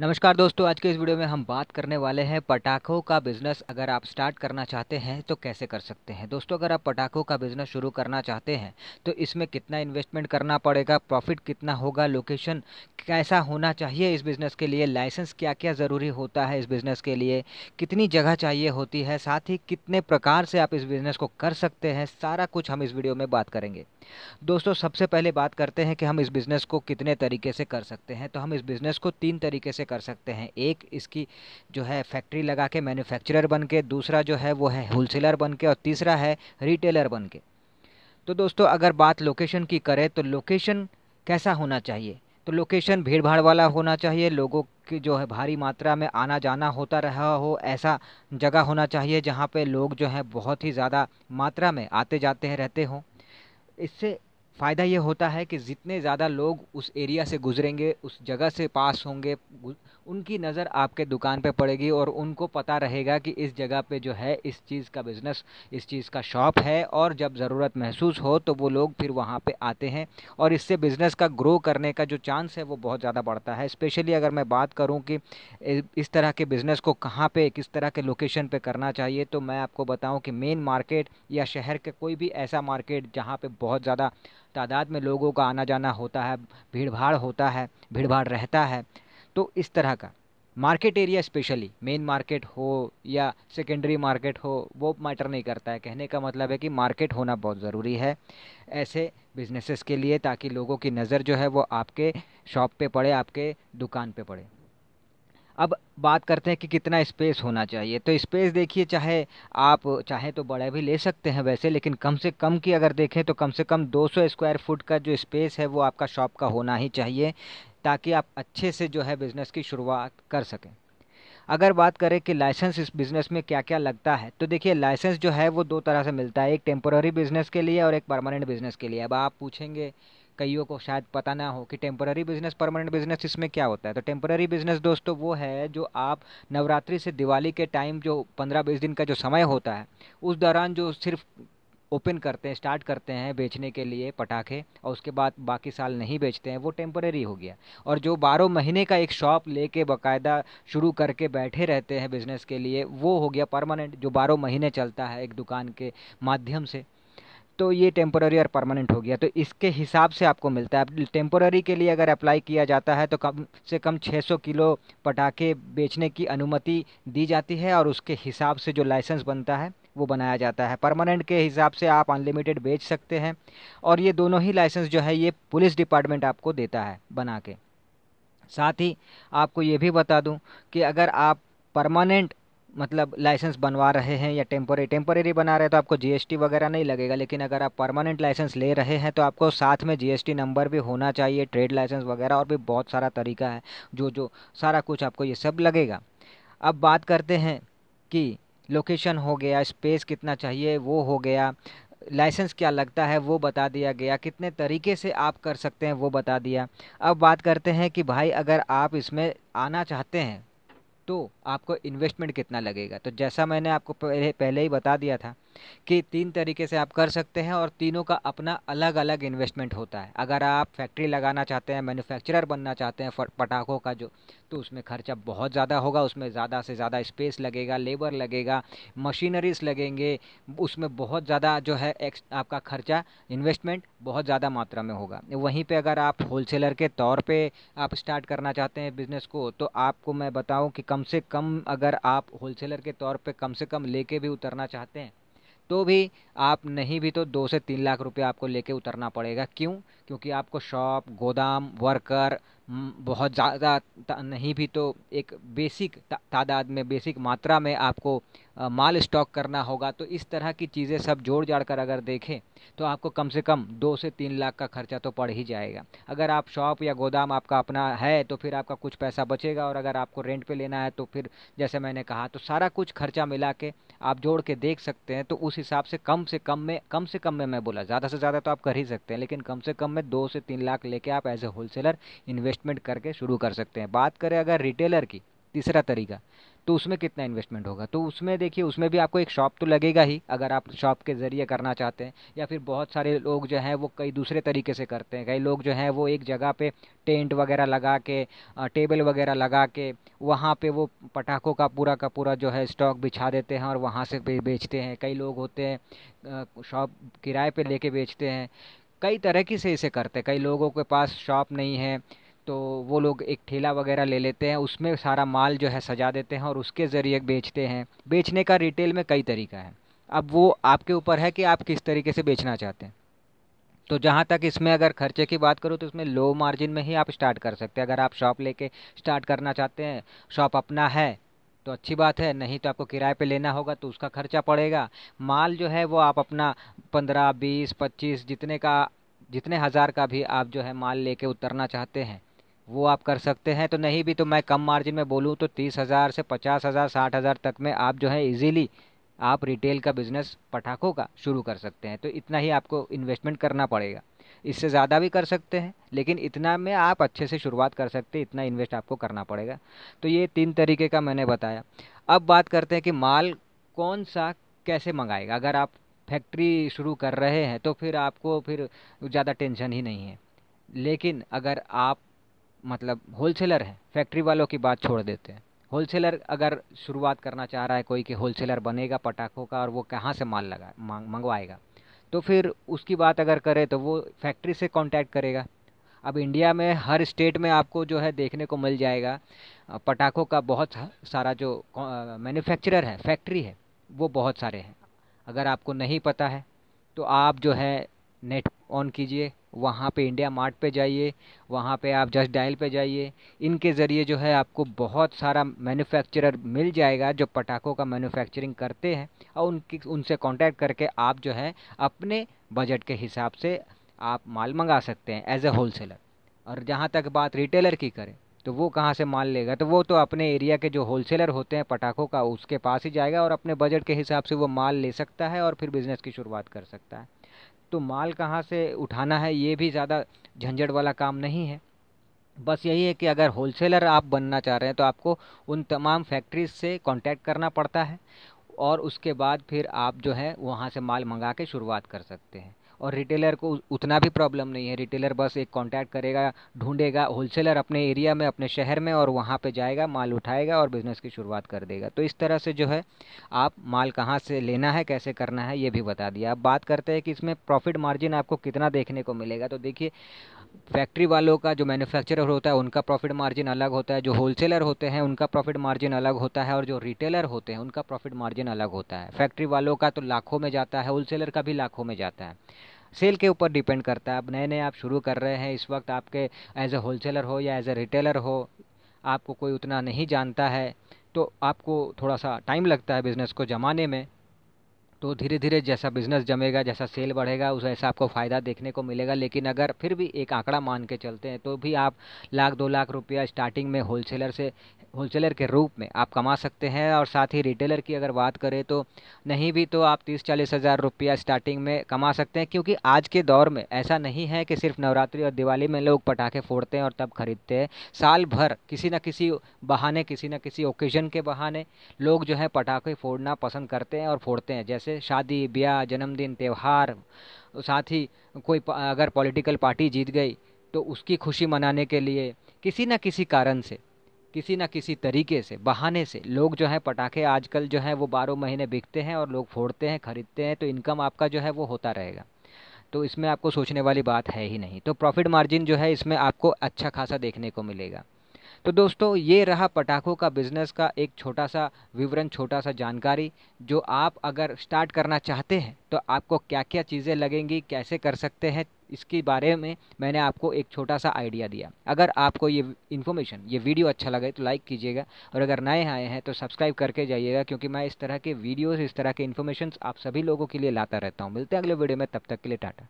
नमस्कार दोस्तों आज के इस वीडियो में हम बात करने वाले हैं पटाखों का बिज़नेस अगर आप स्टार्ट करना चाहते हैं तो कैसे कर सकते हैं दोस्तों अगर आप पटाखों का बिज़नेस शुरू करना चाहते हैं तो इसमें कितना इन्वेस्टमेंट करना पड़ेगा प्रॉफिट कितना होगा लोकेशन कैसा होना चाहिए इस बिज़नेस के लिए लाइसेंस क्या क्या ज़रूरी होता है इस बिज़नेस के लिए कितनी जगह चाहिए होती है साथ ही कितने प्रकार से आप इस बिज़नेस को कर सकते हैं सारा कुछ हम इस वीडियो में बात करेंगे दोस्तों सबसे पहले बात करते हैं कि हम इस बिज़नेस को कितने तरीके से कर सकते हैं तो हम इस बिज़नेस को तीन तरीके से कर सकते हैं एक इसकी जो है फैक्ट्री लगा के मैन्युफैक्चरर बन के दूसरा जो है वो है होलसेलर बन के और तीसरा है रिटेलर बन के तो दोस्तों अगर बात लोकेशन की करें तो लोकेशन कैसा होना चाहिए तो लोकेशन भीड़ भाड़ वाला होना चाहिए लोगों की जो है भारी मात्रा में आना जाना होता रहा हो ऐसा जगह होना चाहिए जहाँ पे लोग जो है बहुत ही ज़्यादा मात्रा में आते जाते हैं रहते हों इससे फ़ायदा ये होता है कि जितने ज़्यादा लोग उस एरिया से गुजरेंगे उस जगह से पास होंगे उनकी नज़र आपके दुकान पे पड़ेगी और उनको पता रहेगा कि इस जगह पे जो है इस चीज़ का बिज़नेस इस चीज़ का शॉप है और जब ज़रूरत महसूस हो तो वो लोग फिर वहाँ पे आते हैं और इससे बिज़नेस का ग्रो करने का जो चांस है वो बहुत ज़्यादा बढ़ता है स्पेशली अगर मैं बात करूँ कि इस तरह के बिज़नेस को कहाँ पर किस तरह के लोकेशन पर करना चाहिए तो मैं आपको बताऊँ कि मेन मार्केट या शहर के कोई भी ऐसा मार्केट जहाँ पर बहुत ज़्यादा तादाद में लोगों का आना जाना होता है भीड़ भाड़ होता है भीड़ भाड़ रहता है तो इस तरह का market area specially main market हो या सेकेंडरी मार्केट हो वो मैटर नहीं करता है कहने का मतलब है कि मार्केट होना बहुत ज़रूरी है ऐसे बिजनेसेस के लिए ताकि लोगों की नज़र जो है वो आपके शॉप पे पड़े आपके दुकान पे पड़े अब बात करते हैं कि कितना स्पेस होना चाहिए तो स्पेस देखिए चाहे आप चाहें तो बड़ा भी ले सकते हैं वैसे लेकिन कम से कम की अगर देखें तो कम से कम 200 स्क्वायर फुट का जो स्पेस है वो आपका शॉप का होना ही चाहिए ताकि आप अच्छे से जो है बिज़नेस की शुरुआत कर सकें अगर बात करें कि लाइसेंस इस बिज़नेस में क्या क्या लगता है तो देखिए लाइसेंस जो है वो दो तरह से मिलता है एक टेम्पोररी बिज़नेस के लिए और एक परमानेंट बिज़नेस के लिए अब आप पूछेंगे कईयों को शायद पता ना हो कि टेम्पररी बिजनेस परमानेंट बिजनेस इसमें क्या होता है तो टेम्पररी बिजनेस दोस्तों वो है जो आप नवरात्रि से दिवाली के टाइम जो पंद्रह बीस दिन का जो समय होता है उस दौरान जो सिर्फ ओपन करते हैं स्टार्ट करते हैं बेचने के लिए पटाखे और उसके बाद बाकी साल नहीं बेचते हैं वो टेम्पररी हो गया और जो बारह महीने का एक शॉप लेके बकायदा शुरू करके बैठे रहते हैं बिज़नेस के लिए वो हो गया परमानेंट जो बारह महीने चलता है एक दुकान के माध्यम से तो ये टेम्पोररी और परमानेंट हो गया तो इसके हिसाब से आपको मिलता है टेम्पोररी के लिए अगर अप्लाई किया जाता है तो कम से कम 600 किलो पटाखे बेचने की अनुमति दी जाती है और उसके हिसाब से जो लाइसेंस बनता है वो बनाया जाता है परमानेंट के हिसाब से आप अनलिमिटेड बेच सकते हैं और ये दोनों ही लाइसेंस जो है ये पुलिस डिपार्टमेंट आपको देता है बना के साथ ही आपको ये भी बता दूँ कि अगर आप परमानेंट मतलब लाइसेंस बनवा रहे हैं या टेम्पोरी टेम्पोरेरी बना रहे हैं तो आपको जीएसटी वगैरह नहीं लगेगा लेकिन अगर आप परमानेंट लाइसेंस ले रहे हैं तो आपको साथ में जीएसटी नंबर भी होना चाहिए ट्रेड लाइसेंस वगैरह और भी बहुत सारा तरीका है जो जो सारा कुछ आपको ये सब लगेगा अब बात करते हैं कि लोकेशन हो गया स्पेस कितना चाहिए वो हो गया लाइसेंस क्या लगता है वो बता दिया गया कितने तरीके से आप कर सकते हैं वो बता दिया अब बात करते हैं कि भाई अगर आप इसमें आना चाहते हैं तो आपको इन्वेस्टमेंट कितना लगेगा तो जैसा मैंने आपको पहले पहले ही बता दिया था कि तीन तरीके से आप कर सकते हैं और तीनों का अपना अलग अलग इन्वेस्टमेंट होता है अगर आप फैक्ट्री लगाना चाहते हैं मैन्युफैक्चरर बनना चाहते हैं पटाखों का जो तो उसमें खर्चा बहुत ज़्यादा होगा उसमें ज़्यादा से ज़्यादा स्पेस लगेगा लेबर लगेगा मशीनरीज लगेंगे उसमें बहुत ज़्यादा जो है आपका खर्चा इन्वेस्टमेंट बहुत ज़्यादा मात्रा में होगा वहीं पर अगर आप होलसेलर के तौर पर आप स्टार्ट करना चाहते हैं बिज़नेस को तो आपको मैं बताऊँ कि कम से कम अगर आप होलसेलर के तौर पर कम से कम ले भी उतरना चाहते हैं तो भी आप नहीं भी तो दो से तीन लाख रुपये आपको लेके उतरना पड़ेगा क्यों क्योंकि आपको शॉप गोदाम वर्कर हम्म, बहुत ज़्यादा नहीं भी तो एक बेसिक तादाद में बेसिक मात्रा में आपको माल स्टॉक करना होगा तो इस तरह की चीज़ें सब जोड़ जाड़ कर अगर देखें तो आपको कम से कम दो से तीन लाख का खर्चा तो पड़ ही जाएगा अगर आप शॉप या गोदाम आपका अपना है तो फिर आपका कुछ पैसा बचेगा और अगर आपको रेंट पे लेना है तो फिर जैसे मैंने कहा तो सारा कुछ खर्चा मिला के आप जोड़ के देख सकते हैं तो उस हिसाब से कम से कम में कम से कम में मैं बोला ज़्यादा से ज़्यादा तो आप कर ही सकते हैं लेकिन कम से कम में दो से तीन लाख लेके आप as a wholesaler invest investment करके शुरू कर सकते हैं बात करें अगर रिटेलर की तीसरा तरीका तो उसमें कितना इन्वेस्टमेंट होगा तो उसमें देखिए उसमें भी आपको एक शॉप तो लगेगा ही अगर आप शॉप के ज़रिए करना चाहते हैं या फिर बहुत सारे लोग जो हैं वो कई दूसरे तरीके से करते हैं कई लोग जो हैं वो एक जगह पे टेंट वगैरह लगा के टेबल वगैरह लगा के वहाँ पे वो पटाखों का पूरा का पूरा जो है स्टॉक बिछा देते हैं और वहाँ से बेचते हैं कई लोग होते हैं शॉप किराए पर ले बेचते हैं कई तरह की से इसे करते हैं कई लोगों के पास शॉप नहीं है तो वो लोग एक ठेला वगैरह ले लेते हैं उसमें सारा माल जो है सजा देते हैं और उसके ज़रिए बेचते हैं बेचने का रिटेल में कई तरीका है अब वो आपके ऊपर है कि आप किस तरीके से बेचना चाहते हैं तो जहाँ तक इसमें अगर खर्चे की बात करूँ तो इसमें लो मार्जिन में ही आप स्टार्ट कर सकते हैं अगर आप शॉप लेके स्टार्ट करना चाहते हैं शॉप अपना है तो अच्छी बात है नहीं तो आपको किराए पे लेना होगा तो उसका खर्चा पड़ेगा माल जो है वो आप अपना पंद्रह बीस पच्चीस जितने का जितने हज़ार का भी आप जो है माल लेके उतरना चाहते हैं वो आप कर सकते हैं तो नहीं भी तो मैं कम मार्जिन में बोलूँ तो तीस हज़ार से पचास हज़ार साठ हज़ार तक में आप जो है इजीली आप रिटेल का बिज़नेस पटाखों का शुरू कर सकते हैं तो इतना ही आपको इन्वेस्टमेंट करना पड़ेगा इससे ज़्यादा भी कर सकते हैं लेकिन इतना में आप अच्छे से शुरुआत कर सकते हैं इतना इन्वेस्ट आपको करना पड़ेगा तो ये तीन तरीके का मैंने बताया अब बात करते हैं कि माल कौन सा कैसे मंगाएगा अगर आप फैक्ट्री शुरू कर रहे हैं तो फिर आपको फिर ज़्यादा टेंशन ही नहीं है लेकिन अगर आप मतलब होलसेलर हैं फैक्ट्री वालों की बात छोड़ देते हैं होलसेलर अगर शुरुआत करना चाह रहा है कोई कि होलसेलर बनेगा पटाखों का और वो कहाँ से माल लगा मंगवाएगा तो फिर उसकी बात अगर करें तो वो फैक्ट्री से कांटेक्ट करेगा अब इंडिया में हर स्टेट में आपको जो है देखने को मिल जाएगा पटाखों का बहुत सारा जो मैन्युफैक्चरर है फैक्ट्री है वो बहुत सारे हैं अगर आपको नहीं पता है तो आप जो है नेट ऑन कीजिए वहाँ पे इंडिया मार्ट पे जाइए वहाँ पे आप जस्ट डायल पे जाइए इनके ज़रिए जो है आपको बहुत सारा मैन्युफैक्चरर मिल जाएगा जो पटाखों का मैन्युफैक्चरिंग करते हैं और उनकी उनसे कांटेक्ट करके आप जो है अपने बजट के हिसाब से आप माल मंगा सकते हैं एज ए होल सेलर और जहाँ तक बात रिटेलर की करें तो वो कहाँ से माल लेगा तो वो तो अपने एरिया के जो होलसेलर होते हैं पटाखों का उसके पास ही जाएगा और अपने बजट के हिसाब से वो माल ले सकता है और फिर बिज़नेस की शुरुआत कर सकता है तो माल कहाँ से उठाना है ये भी ज़्यादा झंझट वाला काम नहीं है बस यही है कि अगर होलसेलर आप बनना चाह रहे हैं तो आपको उन तमाम फैक्ट्रीज से कांटेक्ट करना पड़ता है और उसके बाद फिर आप जो है वहाँ से माल मंगा के शुरुआत कर सकते हैं और रिटेलर को उतना भी प्रॉब्लम नहीं है रिटेलर बस एक कॉन्टैक्ट करेगा ढूंढेगा होलसेलर अपने एरिया में अपने शहर में और वहाँ पे जाएगा माल उठाएगा और बिज़नेस की शुरुआत कर देगा तो इस तरह से जो है आप माल कहाँ से लेना है कैसे करना है ये भी बता दिया अब बात करते हैं कि इसमें प्रॉफिट मार्जिन आपको कितना देखने को मिलेगा तो देखिए फैक्ट्री वालों का जो मैन्युफैक्चरर होता है उनका प्रॉफिट मार्जिन अलग होता है जो होलसेलर होते हैं उनका प्रॉफिट मार्जिन अलग होता है और जो रिटेलर होते हैं उनका प्रॉफिट मार्जिन अलग होता है फैक्ट्री वालों का तो लाखों में जाता है होलसेलर का भी लाखों में जाता है सेल के ऊपर डिपेंड करता है अब नए नए आप शुरू कर रहे हैं इस वक्त आपके एज ए होलसेलर हो या एज ए रिटेलर हो आपको कोई उतना नहीं जानता है तो आपको थोड़ा सा टाइम लगता है बिज़नेस को जमाने में तो धीरे धीरे जैसा बिज़नेस जमेगा जैसा सेल बढ़ेगा उस ऐसा आपको फ़ायदा देखने को मिलेगा लेकिन अगर फिर भी एक आंकड़ा मान के चलते हैं तो भी आप लाख दो लाख रुपया स्टार्टिंग में होलसेलर से होलसेलर के रूप में आप कमा सकते हैं और साथ ही रिटेलर की अगर बात करें तो नहीं भी तो आप तीस चालीस हज़ार रुपया स्टार्टिंग में कमा सकते हैं क्योंकि आज के दौर में ऐसा नहीं है कि सिर्फ नवरात्रि और दिवाली में लोग पटाखे फोड़ते हैं और तब खरीदते हैं साल भर किसी न किसी बहाने किसी न किसी ओकेजन के बहाने लोग जो है पटाखे फोड़ना पसंद करते हैं और फोड़ते हैं जैसे शादी ब्याह जन्मदिन त्यौहार साथ ही कोई अगर पॉलिटिकल पार्टी जीत गई तो उसकी खुशी मनाने के लिए किसी न किसी कारण से किसी ना किसी तरीके से बहाने से लोग जो है पटाखे आजकल जो है वो बारह महीने बिकते हैं और लोग फोड़ते हैं ख़रीदते हैं तो इनकम आपका जो है वो होता रहेगा तो इसमें आपको सोचने वाली बात है ही नहीं तो प्रॉफिट मार्जिन जो है इसमें आपको अच्छा खासा देखने को मिलेगा तो दोस्तों ये रहा पटाखों का बिज़नेस का एक छोटा सा विवरण छोटा सा जानकारी जो आप अगर स्टार्ट करना चाहते हैं तो आपको क्या क्या चीज़ें लगेंगी कैसे कर सकते हैं इसके बारे में मैंने आपको एक छोटा सा आइडिया दिया अगर आपको ये इन्फॉर्मेशन ये वीडियो अच्छा लगे तो लाइक कीजिएगा और अगर नए आए हैं तो सब्सक्राइब करके जाइएगा क्योंकि मैं इस तरह के वीडियोज़ इस तरह के इन्फॉर्मेशन आप सभी लोगों के लिए लाता रहता हूँ मिलते हैं अगले वीडियो में तब तक के लिए टाटा